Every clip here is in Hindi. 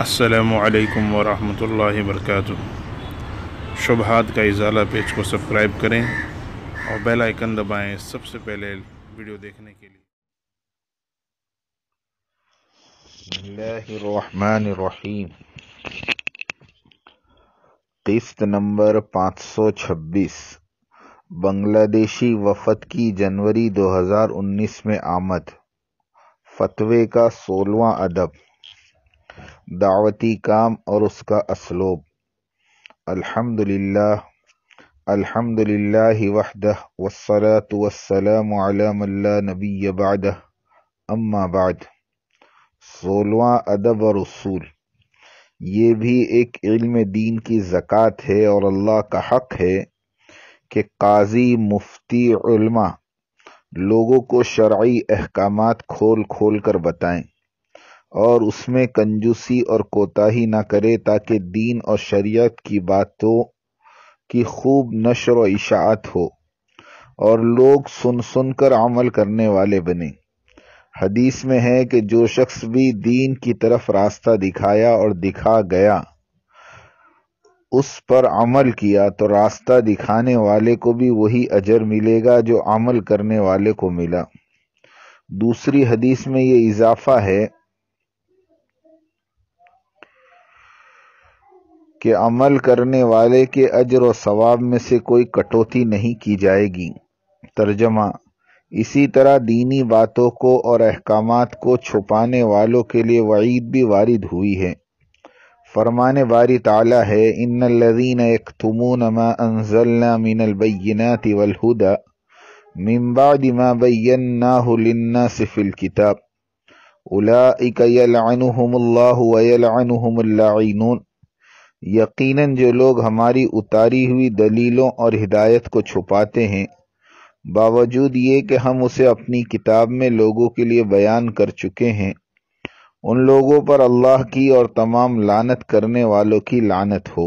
असलकम वरहल वर्क शुभहात का इजाला पेज को सब्सक्राइब करें और बेल आइकन दबाएं सबसे पहले वीडियो देखने के लिए किस्त नंबर 526 बांग्लादेशी वफद की जनवरी 2019 में आमद फतवे का सोलवा अदब दावती काम और उसका असलूब अल्हम्दुलिल्लाह अल्हम्दुलिल्लाह अम्माबाद सोलवा अदब और उसूल ये भी एक इल्म दीन की ज़क़़त है और अल्लाह का हक है कि काजी मुफ्ती लोगों को शरعी अहकाम खोल खोल कर बताएँ और उसमें कंजूसी और कोताही न करे ताकि दीन और शरीयत की बातों की खूब नशर व इशात हो और लोग सुन सुन कर अमल करने वाले बने हदीस में है कि जो शख्स भी दीन की तरफ रास्ता दिखाया और दिखा गया उस पर अमल किया तो रास्ता दिखाने वाले को भी वही अजर मिलेगा जो अमल करने वाले को मिला दूसरी हदीस में ये इजाफा है कि अमल करने वाले के अजर और सवाब में से कोई कटौती नहीं की जाएगी तर्जमा इसी तरह दीनी बातों को और अहकाम को छुपाने वालों के लिए वईद भी वारिद हुई है फरमान बारी ताला है इन लजीन एक अनजल्ना मिनलबैनात मिनलबैना मिम्बाद मा बैन्ना सिफिल किताब उला यलअनुहुमुल्लाहु व यकीनन जो लोग हमारी उतारी हुई दलीलों और हिदायत को छुपाते हैं बावजूद ये कि हम उसे अपनी किताब में लोगों के लिए बयान कर चुके हैं उन लोगों पर अल्लाह की और तमाम लानत करने वालों की लानत हो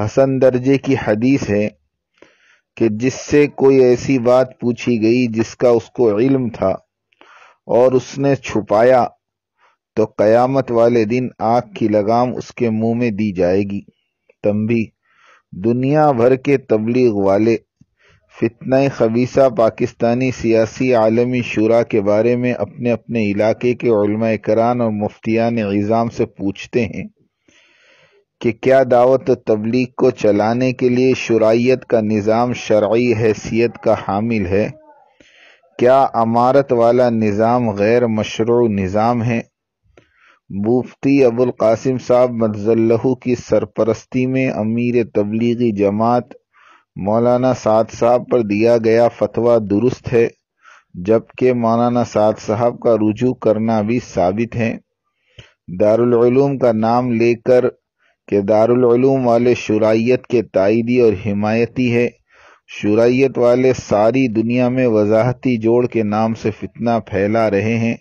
हसन दर्जे की हदीस है कि जिससे कोई ऐसी बात पूछी गई जिसका उसको इल्म था और उसने छुपाया तो क़यामत वाले दिन आग की लगाम उसके मुंह में दी जाएगी भी दुनिया भर के तबलीग वाले फितना खबीसा पाकिस्तानी सियासी आलमी शुरा के बारे में अपने अपने इलाके के करान और मुफ्तियान निज़ाम से पूछते हैं कि क्या दावत तबलीग को चलाने के लिए शुराइत का निज़ाम शर्य हैसियत का हामिल है क्या अमारत वाला निज़ाम गैर मशरू निज़ाम है मुफ्ती अबुल कासिम साहब मज़ल्लहु की सरपरस्ती में अमीर तबलीगी जमात मौलाना साद साहब पर दिया गया फतवा दुरुस्त है जबकि मौलाना साद साहब का रुजू करना भी साबित है दारुलूम का नाम लेकर के दारुलूम वाले शराइत के तायदी और हिमायती है शराइत वाले सारी दुनिया में वजाहती जोड़ के नाम से फितना फैला रहे हैं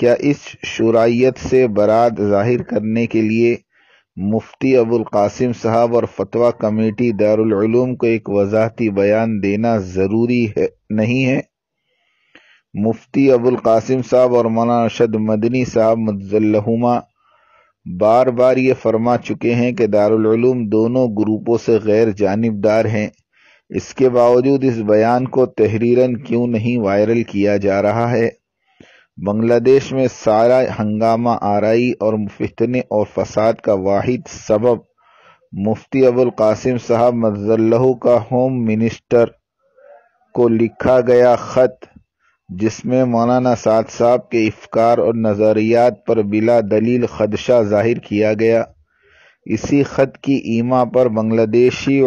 क्या इस शुराइत से बरात जाहिर करने के लिए मुफ्ती अबुल कासिम साहब और फतवा कमेटी दारुलूम को एक वजाहती बयान देना ज़रूरी है नहीं है मुफ्ती अबुल कासिम साहब और मौलाना अरशद मदनी साहब मुजल्लहुमा बार बार ये फरमा चुके हैं कि दारुलूम दोनों ग्रुपों से गैर जानबदार हैं इसके बावजूद इस बयान को तहरीरन क्यों नहीं वायरल किया जा रहा है बांग्लादेश में सारा हंगामा आरई और फितने और फसाद का वाहिद सबब मुफ्ती अबुल कासिम साहब मजल्लहू का होम मिनिस्टर को लिखा गया ख़त जिसमें मौलाना साद साहब के इफकार और नज़रियात पर बिला दलील खदशा जाहिर किया गया इसी ख़त की ईमा पर बांग्लादेशी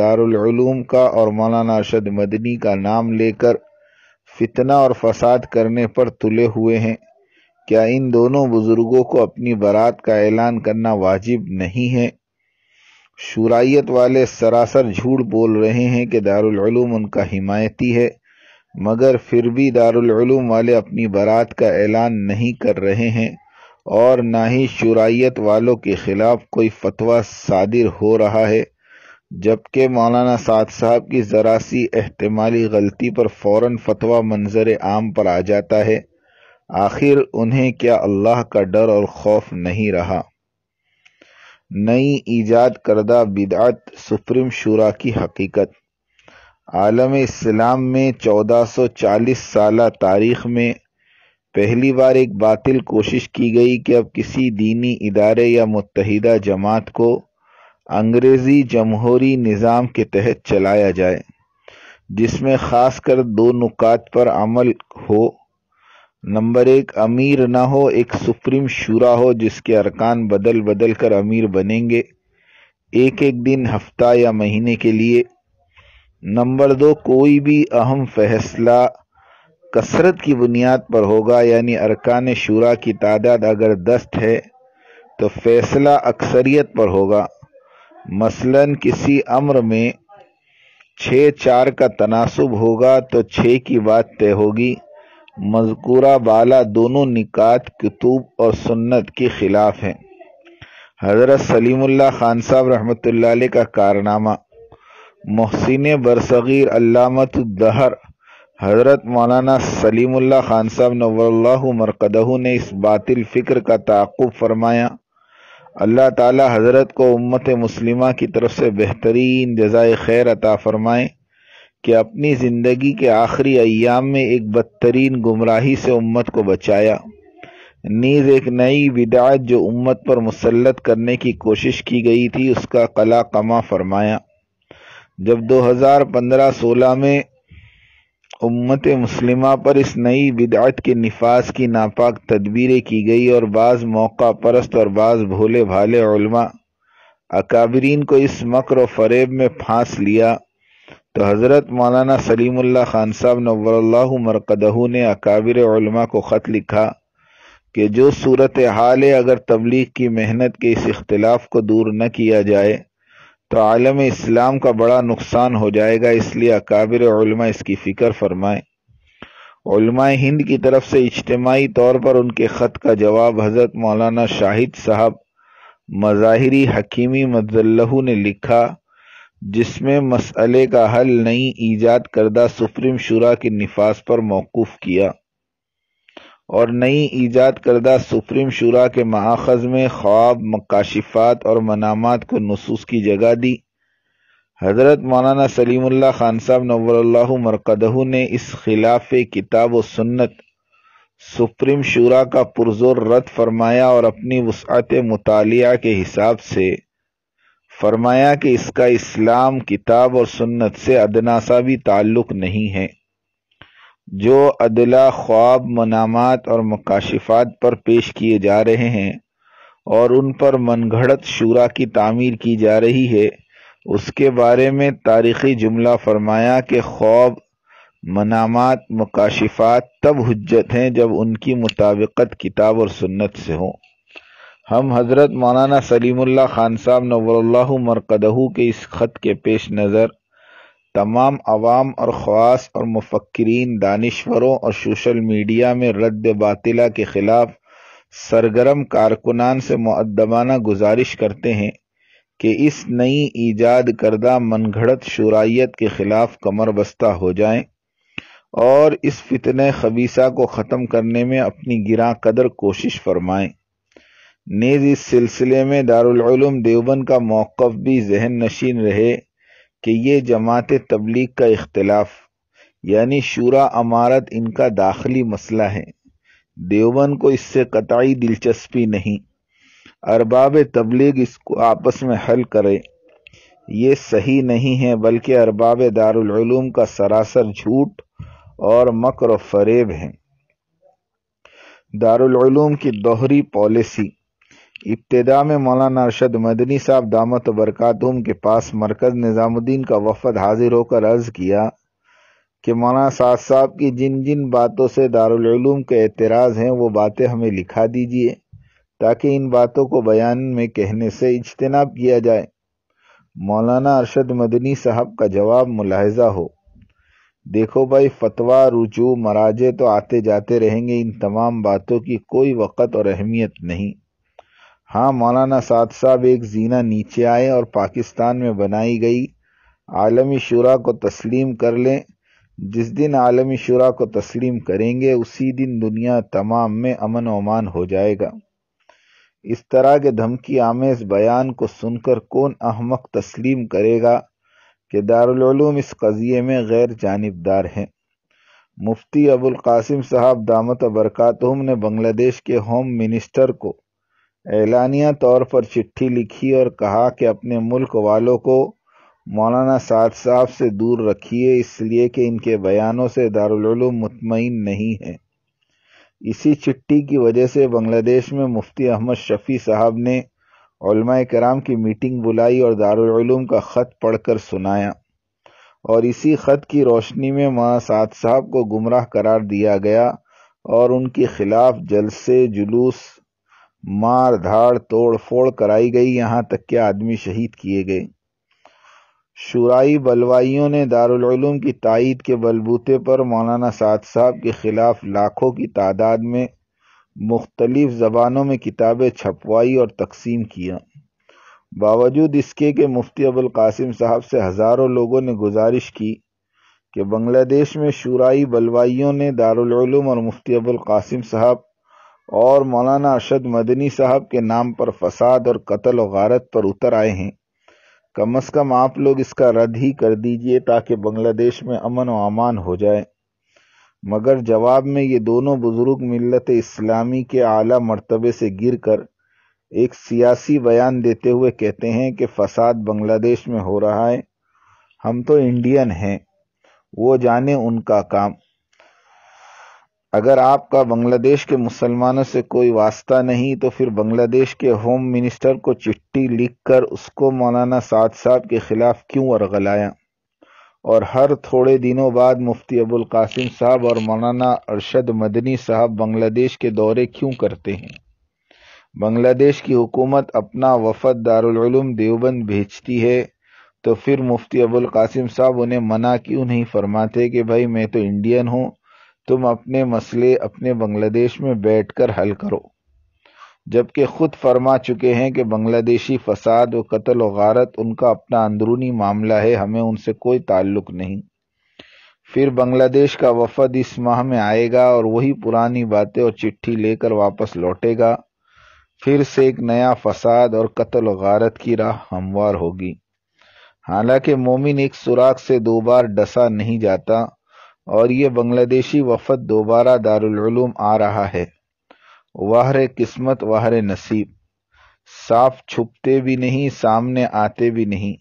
दारूम का और मौलाना अरशद मदनी का नाम लेकर फितना और फसाद करने पर तुले हुए हैं क्या इन दोनों बुज़ुर्गों को अपनी बारात का ऐलान करना वाजिब नहीं है शुराइत वाले सरासर झूठ बोल रहे हैं कि दारुलूम उनका हिमायती है मगर फिर भी दारुलूम वाले अपनी बारात का ऐलान नहीं कर रहे हैं और ना ही शुराइत वालों के ख़िलाफ़ कोई फतवा सादिर हो रहा है जबकि मौलाना साद साहब की ज़रा सी एहतमाली गलती पर फ़ौरन फतवा मंज़र आम पर आ जाता है आखिर उन्हें क्या अल्लाह का डर और खौफ नहीं रहा नई ईजाद करदा बिदात सुप्रीम शुरा की हकीकत आलम इस्लाम में 1440 साल तारीख में पहली बार एक बातिल कोशिश की गई कि अब किसी दीनी इदारे या मुतहदा जमात को अंग्रेज़ी जमहूरी निज़ाम के तहत चलाया जाए जिसमें ख़ासकर दो नुकात पर अमल हो नंबर एक अमीर ना हो एक सुप्रीम शुरा हो जिसके अरकान बदल बदल कर अमीर बनेंगे एक एक दिन हफ्ता या महीने के लिए नंबर दो कोई भी अहम फैसला कसरत की बुनियाद पर होगा यानी अरकान शुरा की तादाद अगर दस्त है तो फैसला अक्सरियत पर होगा मसलन किसी अम्र में छः चार का तनासब होगा तो छः की बात तय होगी मजकूरा बाला दोनों निकात कितुब और सुन्नत के ख़िलाफ़ हैं हज़रत सलीमुल्ला खान साहब रहमत का कारनामा मोहसिन बरसग़ीर दहर हज़रत मौलाना सलीमुल्ला खान साहब नवल्ला मरकदहू ने इस बातिल फ़िक्र का ताक़ुब फरमाया अल्लाह ताला हज़रत को उम्मत मुस्लिमा की तरफ से बेहतरीन जजाय खैर अता फ़रमाएँ कि अपनी ज़िंदगी के आखिरी अयाम में एक बदतरीन गुमराही से उम्मत को बचाया नीज़ एक नई विदात जो उम्मत पर मुसलत करने की कोशिश की गई थी उसका कला कमा फरमाया जब 2015-16 में उम्मत मुस्लिम पर इस नई बिदात के नफाज की नापाक तदबीरें की गई और बाज़ मौका परस्त और बाज़ भोले भाले अकाबरीन को इस मकर फरेब में फांस लिया तो हज़रत मौलाना सलीमुल्ला खान साहब नवल्ला मरकदहू ने अकाबिर को ख़त लिखा कि जो सूरत हाल है अगर तबलीग की मेहनत के इस इख्तलाफ को दूर न किया जाए तो आलम इस्लाम का बड़ा नुकसान हो जाएगा इसलिए अकाबिर इसकी फ़िक्र फरमाए हिंद की तरफ से इज्तमाही तौर पर उनके ख़त का जवाब हज़रत मौलाना शाहिद साहब मज़ाहरी हकीमी मजल्लू ने लिखा जिसमें मसले का हल नई ईजाद करदा सुप्रीम शुरा के नफाज पर मौकूफ़ किया और नई ईजाद करदा सुप्रीम शुरा के माखज में ख्वाब मकाशिफात और मनामात को नसूस की जगह दी हज़रत मौलाना सलीमुल्ला खान साहब नवर मरकदहू ने इस खिलाफ किताब व सुन्नत सुप्रीम शुरा का पुरजोर रद्द फरमाया और अपनी वसअत मतलिया के हिसाब से फरमाया कि इसका इस्लाम किताब और सुन्नत से अदनासा भी ताल्लुक़ नहीं है जो अदला ख्वाब मनामात और मकाशिफात पर पेश किए जा रहे हैं और उन पर घड़त शूरा की तामीर की जा रही है उसके बारे में तारीखी जुमला फरमाया कि ख्वाब मनामात मकाशिफात तब हजत हैं जब उनकी मुताबिकत किताब और सुन्नत से हो हम हज़रत मौलाना सलीमुल्ला खान साहब नवल्ला मरकदहू के इस ख़त के पेश नज़र तमाम आवाम और ख़्वास और मुफक्रीन दानश्वरों और सोशल मीडिया में रद्द बातिला के ख़िलाफ़ सरगरम कारकुनान से मुद्दबाना गुजारिश करते हैं कि इस नई ईजाद करदा घड़त शुराइत के ख़िलाफ़ कमर बस्ता हो जाए और इस फितन खबीसा को ख़त्म करने में अपनी गिरा कदर कोशिश फरमाएं नेज इस सिलसिले में दारुलूम देवबंद का मौक़ भी जहन नशीन रहे कि ये जमात तबलीग का इख्तलाफ यानी शूरा अमारत इनका दाखिली मसला है देवबंद को इससे कतई दिलचस्पी नहीं अरबाब तबलीग इसको आपस में हल करे ये सही नहीं है बल्कि अरबाब दारूम का सरासर झूठ और मकर फरेब है दारूम की दोहरी पॉलिसी इब्तदा में मौलाना अरशद मदनी साहब दामत बरकातहम के पास मरकज़ निज़ामुद्दीन का वफद हाजिर होकर अर्ज़ किया कि मौलाना साज साहब की जिन जिन बातों से दारूम के एतराज़ हैं वो बातें हमें लिखा दीजिए ताकि इन बातों को बयान में कहने से इजतनाब किया जाए मौलाना अरशद मदनी साहब का जवाब मुलाहजा हो देखो भाई फतवा रुचू मराजे तो आते जाते रहेंगे इन तमाम बातों की कोई वक़्त और अहमियत नहीं हाँ मौलाना साद साहब एक जीना नीचे आए और पाकिस्तान में बनाई गई आलमी शुरा को तस्लीम कर लें जिस दिन आलमी शुरा को तस्लीम करेंगे उसी दिन दुनिया तमाम में अमन अमान हो जाएगा इस तरह के धमकी आमेज बयान को सुनकर कौन अहमक तस्लीम करेगा कि दारूम इस कज़िए में गैर जानबदार हैं मुफ्ती अबुल कासिम साहब दामत बरकातम ने बांग्लादेश के होम मिनिस्टर को एलानिया तौर पर चिट्ठी लिखी और कहा कि अपने मुल्क वालों को मौलाना साद साहब से दूर रखिए इसलिए कि इनके बयानों से दारुलूम मुतमिन नहीं है इसी चिट्ठी की वजह से बांग्लादेश में मुफ्ती अहमद शफ़ी साहब ने कराम की मीटिंग बुलाई और दारुलूम का ख़त पढ़कर सुनाया और इसी ख़त की रोशनी में माँ साद साहब को गुमराह करार दिया गया और उनके खिलाफ जलसे जुलूस मार धाड़ तोड़ फोड़ कराई गई यहाँ तक के आदमी शहीद किए गए शुराई बलवाइयों ने दारुलूम की तइद के बलबूते पर मौलाना साद साहब के ख़िलाफ़ लाखों की तादाद में मुख्तलिफ़ ज़बानों में किताबें छपवाई और तकसीम किया बावजूद इसके कि मुफ्ती अबुल कासिम साहब से हज़ारों लोगों ने गुजारिश की कि बांग्लादेश में शुराई बलवाइयों ने दारुलूम और मुफ्ती अबुल कासिम साहब और मौलाना अरशद मदनी साहब के नाम पर फसाद और कत्ल वारत पर उतर आए हैं कम अज़ कम आप लोग इसका रद्द ही कर दीजिए ताकि बांग्लादेश में अमन व अमान हो जाए मगर जवाब में ये दोनों बुज़ुर्ग मिलत इस्लामी के आला मरतबे से गिर कर एक सियासी बयान देते हुए कहते हैं कि फसाद बांग्लादेश में हो रहा है हम तो इंडियन हैं वो जाने उनका काम अगर आपका बांग्लादेश के मुसलमानों से कोई वास्ता नहीं तो फिर बांग्लादेश के होम मिनिस्टर को चिट्ठी लिखकर उसको मौलाना साद साहब के ख़िलाफ़ क्यों अरगलाया और हर थोड़े दिनों बाद मुफ्ती अबुल कासिम साहब और मौलाना अरशद मदनी साहब बांग्लादेश के दौरे क्यों करते हैं बांग्लादेश की हुकूमत अपना वफद दारुलूम देवबंद भेजती है तो फिर मुफ्ती अबुल कासिम साहब उन्हें मना क्यों नहीं फरमाते कि भाई मैं तो इंडियन हूँ तुम अपने मसले अपने बांग्लादेश में बैठकर हल करो जबकि खुद फरमा चुके हैं कि बांग्लादेशी फसाद व कत्ल वारत उनका अपना अंदरूनी मामला है हमें उनसे कोई ताल्लुक नहीं फिर बांग्लादेश का वफद इस माह में आएगा और वही पुरानी बातें और चिट्ठी लेकर वापस लौटेगा फिर से एक नया फसाद और कत्ल गारत की राह हमवार होगी हालांकि मोमिन एक सुराख से दो बार डसा नहीं जाता और ये बांग्लादेशी वफद दोबारा दारुलूम आ रहा है वाहरे किस्मत वाहर नसीब साफ छुपते भी नहीं सामने आते भी नहीं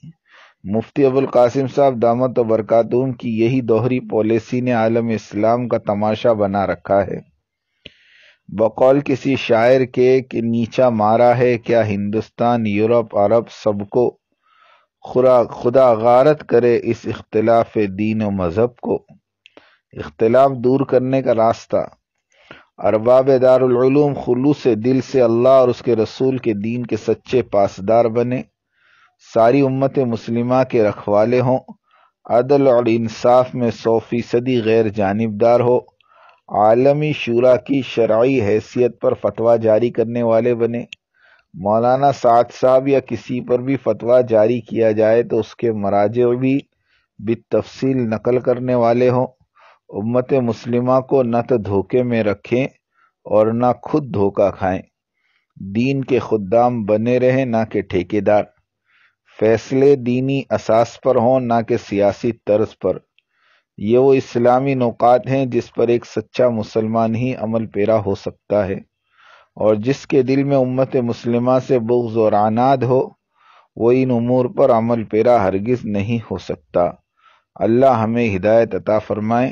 मुफ्ती अबुल कासिम साहब दामत बरकातूम की यही दोहरी पॉलिसी ने आलम इस्लाम का तमाशा बना रखा है बकौल किसी शायर के कि नीचा मारा है क्या हिंदुस्तान यूरोप अरब सबको खुदा गारत करे इस इख्तलाफ दीन व मज़हब को इख्तलाफ दूर करने का रास्ता अरबाब दारूम खलूस दिल से अल्लाह और उसके रसूल के दीन के सच्चे पासदार बने सारी उम्मत मुस्लिमा के रखवाले हों अदल और इंसाफ में सौ फीसदी गैर जानबदार हो आलमी शुरा की शराइ हैसियत पर फतवा जारी करने वाले बने मौलाना साद साहब या किसी पर भी फतवा जारी किया जाए तो उसके मराज भी बितफसील नकल करने वाले हों उम्मत मुस्लिमा को न तो धोखे में रखें और ना खुद धोखा खाएं दीन के खुदाम बने रहें ना के ठेकेदार फैसले दीनी असास पर हों ना कि सियासी तर्ज पर ये वो इस्लामी नौकात हैं जिस पर एक सच्चा मुसलमान ही अमल पेरा हो सकता है और जिसके दिल में उम्मत मुसलम से बुग्ज और आनाद हो वो इन उमूर पर अमल पेरा हरगिज़ नहीं हो सकता अल्लाह हमें हिदायत अता फरमाएं